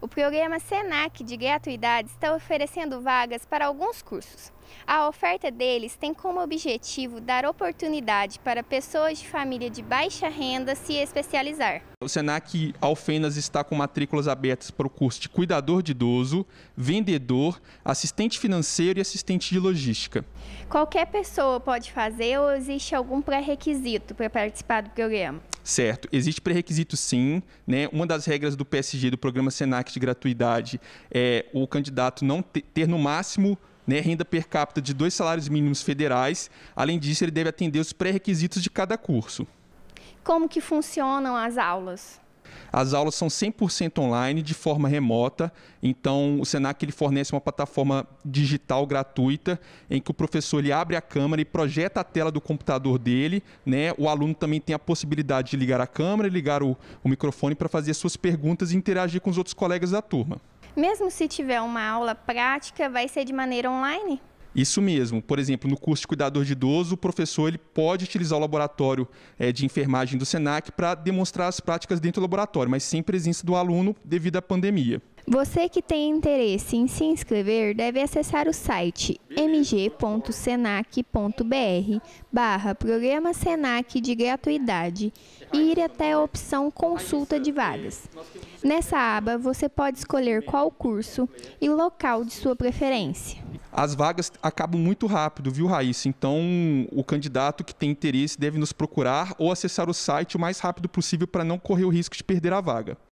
O programa SENAC de gratuidade está oferecendo vagas para alguns cursos. A oferta deles tem como objetivo dar oportunidade para pessoas de família de baixa renda se especializar. O Senac Alfenas está com matrículas abertas para o curso de cuidador de idoso, vendedor, assistente financeiro e assistente de logística. Qualquer pessoa pode fazer ou existe algum pré-requisito para participar do programa? Certo, existe pré-requisito sim. Né? Uma das regras do PSG, do programa Senac de gratuidade, é o candidato não ter no máximo né, renda per capita de dois salários mínimos federais. Além disso, ele deve atender os pré-requisitos de cada curso como que funcionam as aulas? As aulas são 100% online, de forma remota. Então, o Senac ele fornece uma plataforma digital gratuita em que o professor ele abre a câmera e projeta a tela do computador dele. Né? O aluno também tem a possibilidade de ligar a câmera, ligar o, o microfone para fazer suas perguntas e interagir com os outros colegas da turma. Mesmo se tiver uma aula prática, vai ser de maneira online? Isso mesmo. Por exemplo, no curso de cuidador de idoso, o professor ele pode utilizar o laboratório é, de enfermagem do SENAC para demonstrar as práticas dentro do laboratório, mas sem presença do aluno devido à pandemia. Você que tem interesse em se inscrever deve acessar o site mg.senac.br barra Programa Senac de Gratuidade e ir até a opção Consulta de Vagas. Nessa aba, você pode escolher qual curso e local de sua preferência. As vagas acabam muito rápido, viu, Raíssa? Então, o candidato que tem interesse deve nos procurar ou acessar o site o mais rápido possível para não correr o risco de perder a vaga.